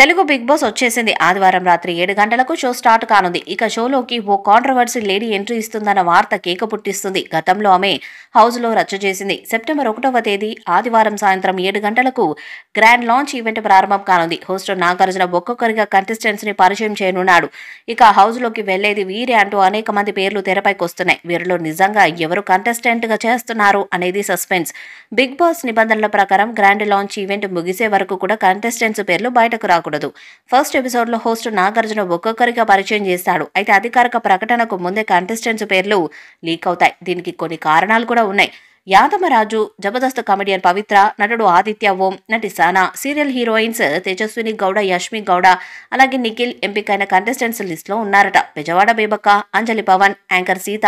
Telugu big boss వచ్చేసింది ఆదివారం రాత్రి ఏడు గంటలకు షో స్టార్ట్ కానుంది ఇక షోలోకి ఓ కాంట్రవర్సీ లేడీ ఎంట్రీ ఇస్తుందన్న వార్త కేక పుట్టిస్తుంది గతంలో ఆమె హౌస్లో రచ్చ చేసింది సెప్టెంబర్ ఒకటవ తేదీ ఆదివారం సాయంత్రం ఏడు గంటలకు గ్రాండ్ లాంచ్ ఈవెంట్ ప్రారంభం కానుంది హోస్ట్ నాగార్జున ఒక్కొక్కరిగా కంటెస్టెంట్స్ని పరిచయం చేయనున్నాడు ఇక హౌస్లోకి వెళ్లేది వీరే అంటూ అనేక మంది పేర్లు తెరపైకి వస్తున్నాయి వీరిలో నిజంగా ఎవరు కంటెస్టెంట్గా చేస్తున్నారు అనేది సస్పెన్స్ బిగ్ బాస్ నిబంధనల ప్రకారం గ్రాండ్ లాంచ్ ఈవెంట్ ముగిసే వరకు కూడా కంటెస్టెంట్స్ పేర్లు బయటకు రాకూడదు ఉండకూడదు ఫస్ట్ లో హోస్ట్ నాగార్జున ఒక్కొక్కరిగా పరిచయం చేస్తాడు అయితే అధికారిక ప్రకటనకు ముందే కంటెస్టెంట్స్ పేర్లు లీక్ అవుతాయి దీనికి కొన్ని కారణాలు కూడా ఉన్నాయి యాదమరాజు జబర్దస్త్ కామెడియన్ పవిత్ర నటుడు ఆదిత్య ఓం నటి సానా సీరియల్ హీరోయిన్స్ తేజస్విని గౌడ యష్మి గౌడ అలాగే నిఖిల్ ఎంపికైన కంటెస్టెంట్స్ లిస్ట్లో ఉన్నారట పెజవాడ బేబక్క అంజలి పవన్ యాంకర్ సీత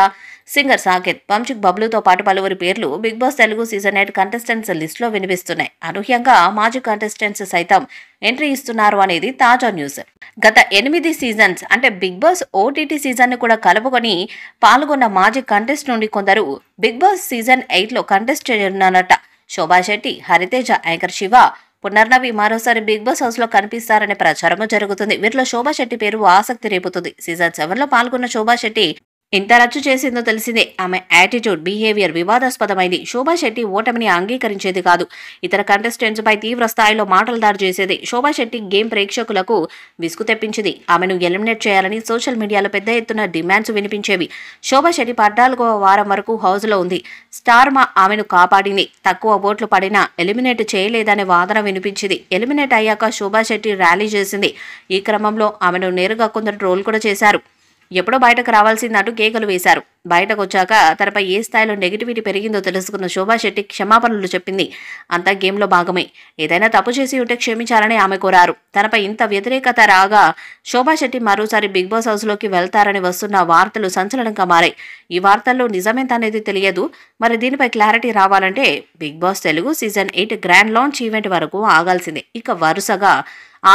సింగర్ సాకేత్ వంశిక్ బబ్లుతో పాటు పలువురి పేర్లు Bigg Boss Telugu season eight contestants లిస్ట్లో వినిపిస్తున్నాయి అనూహ్యంగా మాజీ కంటెస్టెంట్స్ సైతం ఎంట్రీ ఇస్తున్నారు అనేది తాజా న్యూస్ గత ఎనిమిది సీజన్స్ అంటే బిగ్ బాస్ ఓటీటీ సీజన్ను కూడా కలుపుకొని పాల్గొన్న మాజీ కంటెస్ట్ నుండి కొందరు బిగ్ బాస్ సీజన్ ఎయిట్ లో కంటెస్ట్ చేయనున్నానట శోభా శెట్టి హరితేజ యాంకర్ శివ పునర్నవి మరోసారి బిగ్ బాస్ హౌస్ లో కనిపిస్తారనే ప్రచారము జరుగుతుంది వీరిలో శోభా శెట్టి పేరు ఆసక్తి రేపుతుంది సీజన్ లో పాల్గొన్న శోభా శెట్టి ఇంత రచ్చు చేసిందో తెలిసిందే ఆమె యాటిట్యూడ్ బిహేవియర్ వివాదాస్పదమైంది శోభా శెట్టి ఓటమిని అంగీకరించేది కాదు ఇతర కంటెస్టెంట్స్పై తీవ్ర స్థాయిలో మాటలు దాడి చేసేది శోభా శెట్టి గేమ్ ప్రేక్షకులకు విసుగు తెప్పించింది ఆమెను ఎలిమినేట్ చేయాలని సోషల్ మీడియాలో పెద్ద ఎత్తున డిమాండ్స్ వినిపించేవి శోభా శెట్టి పద్నాలుగవ వారం వరకు హౌస్లో ఉంది స్టార్ మా ఆమెను కాపాడింది తక్కువ ఓట్లు పడినా ఎలిమినేట్ చేయలేదనే వాదన వినిపించింది ఎలిమినేట్ అయ్యాక శోభా శెట్టి ర్యాలీ చేసింది ఈ క్రమంలో ఆమెను నేరుగా కొందరు ట్రోల్ కూడా చేశారు ఎప్పుడో బయటకు రావాల్సిందంటూ కేకలు వేశారు బయటకొచ్చాక తనపై ఏ స్థాయిలో నెగిటివిటీ పెరిగిందో తెలుసుకున్న శోభా శెట్టి క్షమాపణలు చెప్పింది అంతా గేమ్లో భాగమే ఏదైనా తప్పు చేసి ఉంటే క్షమించాలని ఆమె కోరారు తనపై ఇంత వ్యతిరేకత రాగా శోభా శెట్టి మరోసారి బిగ్ బాస్ హౌస్లోకి వెళ్తారని వస్తున్న వార్తలు సంచలనంగా మారాయి ఈ వార్తల్లో నిజమేంతనేది తెలియదు మరి దీనిపై క్లారిటీ రావాలంటే Bigg Boss Telugu season eight grand launch event వరకు ఆగాల్సిందే ఇక వరుసగా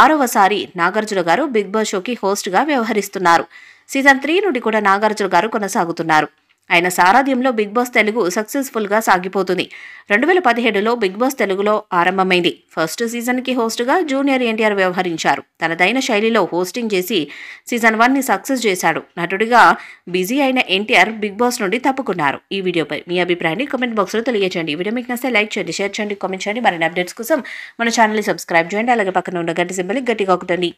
ఆరవసారి నాగార్జున గారు బిగ్ బాస్ షోకి హోస్ట్గా వ్యవహరిస్తున్నారు సీజన్ త్రీ నుండి కూడా నాగార్జున గారు కొనసాగుతున్నారు ఆయన సారథ్యంలో బిగ్ బాస్ తెలుగు సక్సెస్ఫుల్గా సాగిపోతుంది రెండు వేల పదిహేడులో బిగ్ బాస్ తెలుగులో ఆరంభమైంది ఫస్ట్ సీజన్కి హోస్ట్గా జూనియర్ ఎన్టీఆర్ వ్యవహరించారు తనదైన శైలిలో హోస్టింగ్ చేసి సీజన్ వన్ని సక్సెస్ చేశాడు నటుడిగా బిజీ అయిన ఎన్టీఆర్ బిగ్ బాస్ నుండి తప్పుకున్నారు ఈ వీడియోపై మీ అభిప్రాయాన్ని కామెంట్ బాక్స్లో తెలియజేయండి ఈ వీడియో మీకు నచ్చితే లైక్ చేయండి షేర్ చేయండి కామెంట్ చేయండి మరిన్ని అప్డేట్స్ కోసం మన ఛానల్ని సబ్స్క్రైబ్ చేయండి అలాగే పక్కన ఉన్న గట్టి సింబలి గట్టిగా ఒకటండి